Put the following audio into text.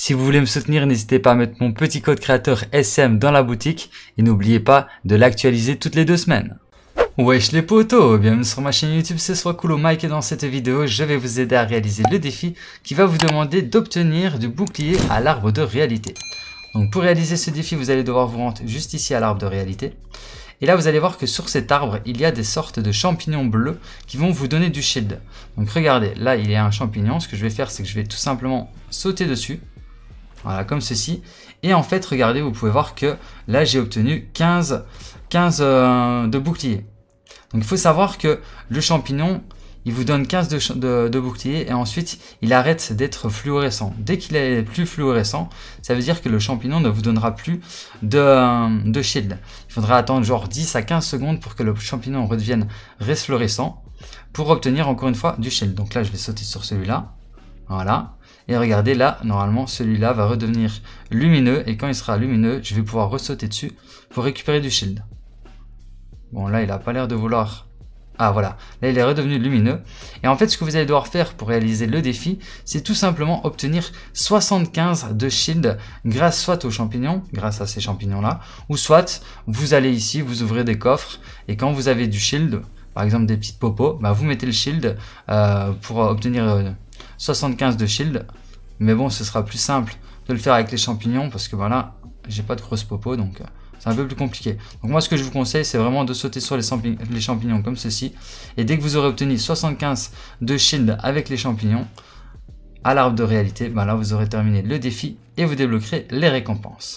Si vous voulez me soutenir, n'hésitez pas à mettre mon petit code créateur SM dans la boutique et n'oubliez pas de l'actualiser toutes les deux semaines. Wesh les potos, bienvenue sur ma chaîne YouTube, c'est au Mike et dans cette vidéo, je vais vous aider à réaliser le défi qui va vous demander d'obtenir du bouclier à l'arbre de réalité. Donc pour réaliser ce défi, vous allez devoir vous rendre juste ici à l'arbre de réalité. Et là, vous allez voir que sur cet arbre, il y a des sortes de champignons bleus qui vont vous donner du shield. Donc regardez, là, il y a un champignon. Ce que je vais faire, c'est que je vais tout simplement sauter dessus. Voilà, comme ceci. Et en fait, regardez, vous pouvez voir que là, j'ai obtenu 15, euh, de boucliers. Donc, il faut savoir que le champignon, il vous donne 15 de, boucliers et ensuite, il arrête d'être fluorescent. Dès qu'il est plus fluorescent, ça veut dire que le champignon ne vous donnera plus de, euh, shield. Il faudra attendre genre 10 à 15 secondes pour que le champignon redevienne resfluorescent pour obtenir encore une fois du shield. Donc là, je vais sauter sur celui-là. Voilà. Et regardez là, normalement celui-là va redevenir lumineux et quand il sera lumineux, je vais pouvoir ressauter dessus pour récupérer du shield. Bon là il n'a pas l'air de vouloir ah voilà, là il est redevenu lumineux. Et en fait ce que vous allez devoir faire pour réaliser le défi, c'est tout simplement obtenir 75 de shield grâce soit aux champignons, grâce à ces champignons là, ou soit vous allez ici, vous ouvrez des coffres, et quand vous avez du shield, par exemple des petites popos, bah, vous mettez le shield euh, pour obtenir euh, 75 de shield. Mais bon, ce sera plus simple de le faire avec les champignons parce que voilà, j'ai pas de cross popo donc euh, c'est un peu plus compliqué. Donc moi ce que je vous conseille c'est vraiment de sauter sur les, les, champignons comme ceci. Et dès que vous aurez obtenu 75 de shield avec les champignons, à l'arbre de réalité, ben vous aurez terminé le défi et vous débloquerez les récompenses.